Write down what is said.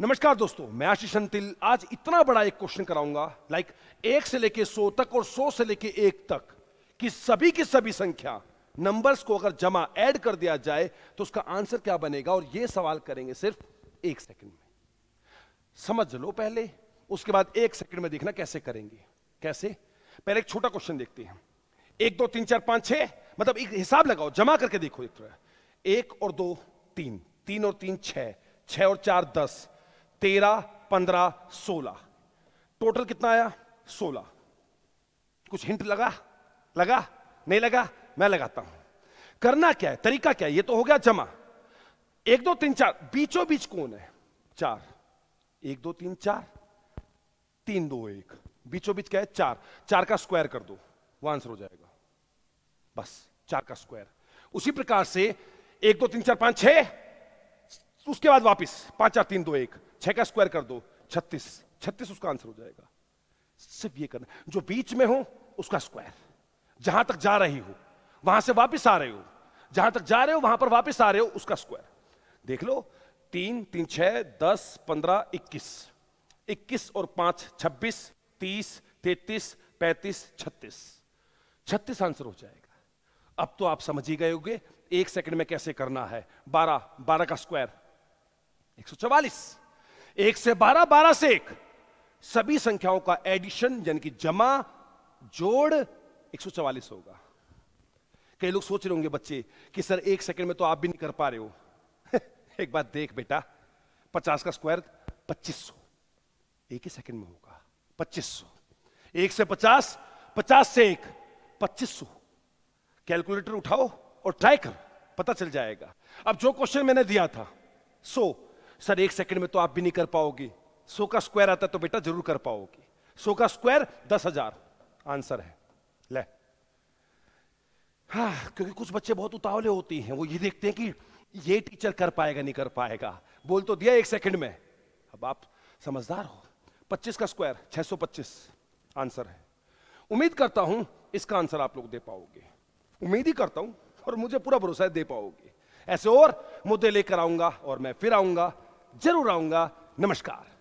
नमस्कार दोस्तों मैं आशीष अंतिल आज इतना बड़ा एक क्वेश्चन कराऊंगा लाइक एक से लेके सौ तक और सौ से लेके एक तक कि सभी की सभी संख्या नंबर्स को अगर जमा ऐड कर दिया जाए तो उसका आंसर क्या बनेगा और यह सवाल करेंगे सिर्फ एक सेकंड में समझ लो पहले उसके बाद एक सेकंड में देखना कैसे करेंगे कैसे पहले एक छोटा क्वेश्चन देखते हैं एक दो तीन चार पांच छह मतलब एक हिसाब लगाओ जमा करके देखो एक, एक और दो तीन तीन और तीन छह छह और चार दस तेरह पंद्रह सोलह टोटल कितना आया सोलह कुछ हिंट लगा लगा नहीं लगा मैं लगाता हूं करना क्या है तरीका क्या है ये तो हो गया जमा एक दो तीन चार बीचों बीच कौन है चार एक दो तीन चार तीन दो एक बीचों बीच क्या है चार चार का स्क्वायर कर दो वो आंसर हो जाएगा बस चार का स्क्वायर उसी प्रकार से एक दो तीन चार पांच छह उसके बाद वापस पांच चार तीन दो एक छह का स्क्वायर कर दो छत्तीस छत्तीस उसका आंसर हो जाएगा सिर्फ ये करना जो बीच में हो उसका स्क्वायर जहां तक जा रही हो वहां से वापस आ रहे हो जहां तक जा रहे हो वहां पर वापस आ रहे हो उसका स्क्वायर देख लो तीन तीन छह दस पंद्रह इक्कीस इक्कीस और पांच छब्बीस तीस तैतीस पैंतीस छत्तीस छत्तीस आंसर हो जाएगा अब तो आप समझ ही गए होंगे एक सेकंड में कैसे करना है बारह बारह का स्क्वायर एक सौ चवालीस एक से बारह बारह से एक सभी संख्याओं का एडिशन यानी कि जमा जोड़ एक सौ चवालीस होगा कई लोग सोच रहे होंगे बच्चे कि सर एक सेकंड में तो आप भी नहीं कर पा रहे हो एक बात देख बेटा पचास का स्क्वायर पच्चीस सौ एक ही सेकंड में होगा पच्चीस सौ एक से पचास पचास से एक पच्चीस सौ कैलकुलेटर उठाओ और ट्राई करो पता चल जाएगा अब जो क्वेश्चन मैंने दिया था सो so, सर एक सेकंड में तो आप भी नहीं कर पाओगे सो का स्क्वायर आता है तो बेटा जरूर कर पाओगे सो का स्क्वायर दस हजार आंसर है ले हाँ क्योंकि कुछ बच्चे बहुत उतावले होती हैं वो ये देखते हैं कि ये टीचर कर पाएगा नहीं कर पाएगा बोल तो दिया एक सेकंड में अब आप समझदार हो पच्चीस का स्क्वायर छह सौ पच्चीस आंसर है उम्मीद करता हूं इसका आंसर आप लोग दे पाओगे उम्मीद ही करता हूं और मुझे पूरा भरोसा है दे पाओगे ऐसे और मुद्दे लेकर आऊंगा और मैं फिर आऊंगा जरूर आऊंगा नमस्कार